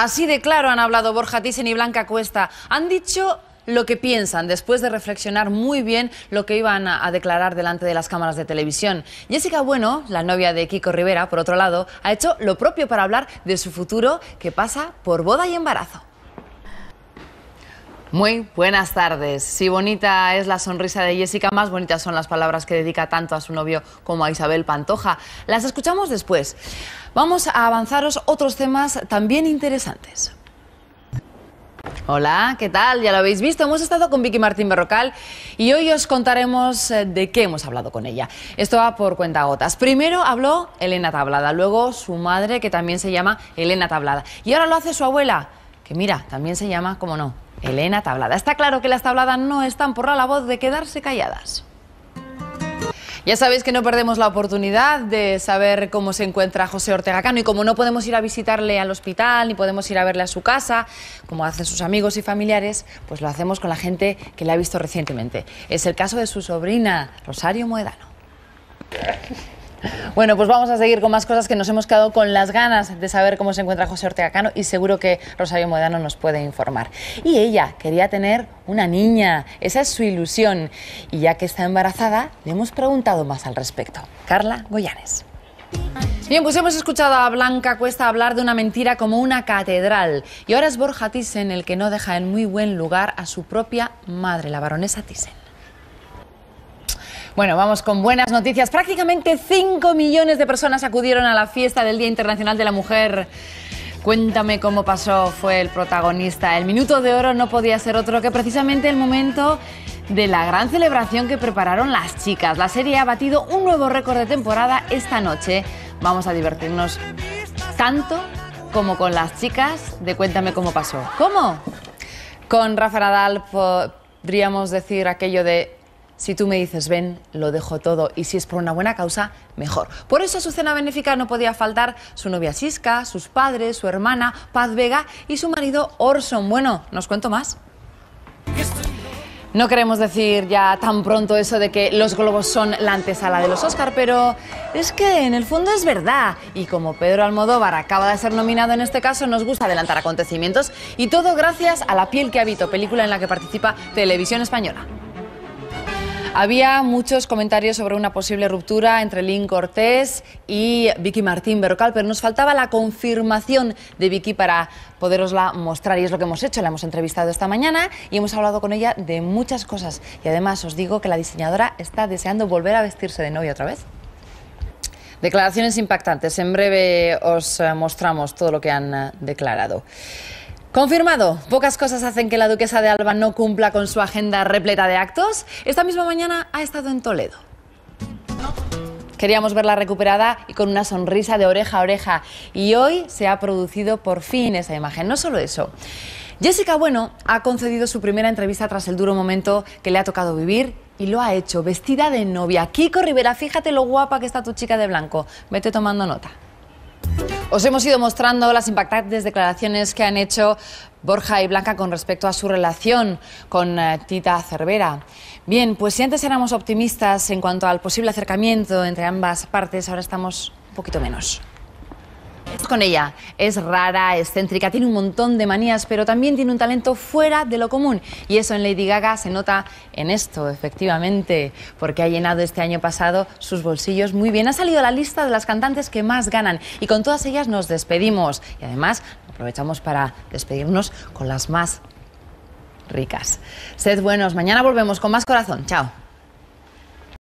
Así de claro han hablado Borja Thyssen y Blanca Cuesta. Han dicho lo que piensan después de reflexionar muy bien lo que iban a, a, declarar delante de las cámaras de televisión. Jessica Bueno, la novia de Kiko Rivera, por otro lado, ha hecho lo propio para hablar de su futuro que pasa por boda y embarazo. Muy buenas tardes. Si bonita es la sonrisa de Jessica, más bonitas son las palabras que dedica tanto a su novio como a Isabel Pantoja. Las escuchamos después. Vamos a avanzaros otros temas también interesantes. Hola, ¿qué tal? Ya lo habéis visto, hemos estado con Vicky Martín Berrocal y hoy os contaremos eh, de qué hemos hablado con ella. Esto va por cuenta gotas. Primero habló Elena Tablada, luego su madre, que también se llama Elena Tablada, y ahora lo hace su abuela, que mira, también se llama, como no, Elena Tablada. Está claro que las tabladas no están por la voz de quedarse calladas. Ya sabéis que no perdemos la oportunidad de saber cómo se encuentra José Ortega Cano y como no podemos ir a visitarle al hospital ni podemos ir a verle a su casa, como hacen sus amigos y familiares, pues lo hacemos con la gente que le ha visto recientemente. Es el caso de su sobrina, Rosario Moedano. Bueno, pues vamos a seguir con más cosas que nos hemos quedado con las ganas de saber cómo se encuentra José Ortega Cano y seguro que Rosario Modano nos puede informar. Y ella quería tener una niña, esa es su ilusión. Y ya que está embarazada, le hemos preguntado más al respecto. Carla Goyanes. Bien, pues hemos escuchado a Blanca Cuesta hablar de una mentira como una catedral. Y ahora es Borja Thyssen el que no deja en muy buen lugar a su propia madre, la baronesa Thyssen. Bueno, vamos con buenas noticias. Prácticamente 5 millones de personas acudieron a la fiesta del Día Internacional de la Mujer. Cuéntame cómo pasó, fue el protagonista. El minuto de oro no podía ser otro que precisamente el momento de la gran celebración que prepararon las chicas. La serie ha batido un nuevo récord de temporada esta noche. Vamos a divertirnos tanto como con las chicas de Cuéntame cómo pasó. ¿Cómo? Con Rafa Nadal podríamos decir aquello de si tú me dices, ven, lo dejo todo y si es por una buena causa, mejor. Por eso a su cena benéfica no podía faltar su novia Sisca, sus padres, su hermana Paz Vega y su marido Orson. Bueno, nos cuento más. No queremos decir ya tan pronto eso de que los globos son la antesala de los Oscar, pero es que en el fondo es verdad. Y como Pedro Almodóvar acaba de ser nominado en este caso, nos gusta adelantar acontecimientos y todo gracias a La piel que habito, película en la que participa Televisión Española. Había muchos comentarios sobre una posible ruptura entre Lynn Cortés y Vicky Martín Berrocal, pero nos faltaba la confirmación de Vicky para poderosla mostrar y es lo que hemos hecho. La hemos entrevistado esta mañana y hemos hablado con ella de muchas cosas. Y además os digo que la diseñadora está deseando volver a vestirse de novia otra vez. Declaraciones impactantes. En breve os eh, mostramos todo lo que han eh, declarado. Confirmado, pocas cosas hacen que la duquesa de Alba no cumpla con su agenda repleta de actos. Esta misma mañana ha estado en Toledo. Queríamos verla recuperada y con una sonrisa de oreja a oreja. Y hoy se ha producido por fin esa imagen. No solo eso. Jessica Bueno ha concedido su primera entrevista tras el duro momento que le ha tocado vivir y lo ha hecho vestida de novia. Kiko Rivera, fíjate lo guapa que está tu chica de blanco. Vete tomando nota. Os hemos ido mostrando las impactantes declaraciones que han hecho Borja y Blanca con respecto a su relación con eh, Tita Cervera. Bien, pues si antes éramos optimistas en cuanto al posible acercamiento entre ambas partes, ahora estamos un poquito menos con ella. Es rara, excéntrica, tiene un montón de manías, pero también tiene un talento fuera de lo común. Y eso en Lady Gaga se nota en esto, efectivamente, porque ha llenado este año pasado sus bolsillos muy bien. Ha salido la lista de las cantantes que más ganan y con todas ellas nos despedimos. Y además aprovechamos para despedirnos con las más ricas. Sed buenos, mañana volvemos con más corazón. Chao.